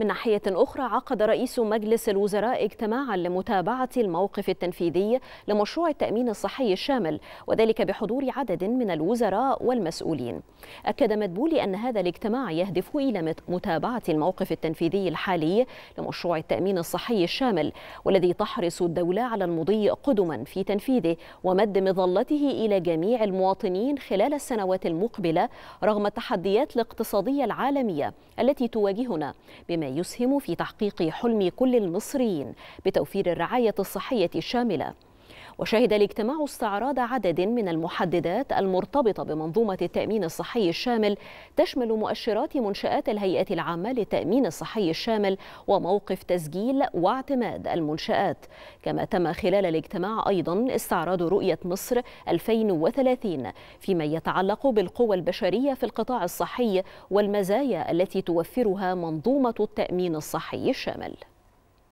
من ناحية أخرى عقد رئيس مجلس الوزراء اجتماعا لمتابعة الموقف التنفيذي لمشروع التأمين الصحي الشامل وذلك بحضور عدد من الوزراء والمسؤولين أكد مدبولي أن هذا الاجتماع يهدف إلى متابعة الموقف التنفيذي الحالي لمشروع التأمين الصحي الشامل والذي تحرص الدولة على المضي قدما في تنفيذه ومد مظلته إلى جميع المواطنين خلال السنوات المقبلة رغم التحديات الاقتصادية العالمية التي تواجهنا بما يسهم في تحقيق حلم كل المصريين بتوفير الرعاية الصحية الشاملة وشهد الاجتماع استعراض عدد من المحددات المرتبطة بمنظومة التأمين الصحي الشامل تشمل مؤشرات منشآت الهيئة العامة للتأمين الصحي الشامل وموقف تسجيل واعتماد المنشآت كما تم خلال الاجتماع أيضا استعراض رؤية مصر 2030 فيما يتعلق بالقوى البشرية في القطاع الصحي والمزايا التي توفرها منظومة التأمين الصحي الشامل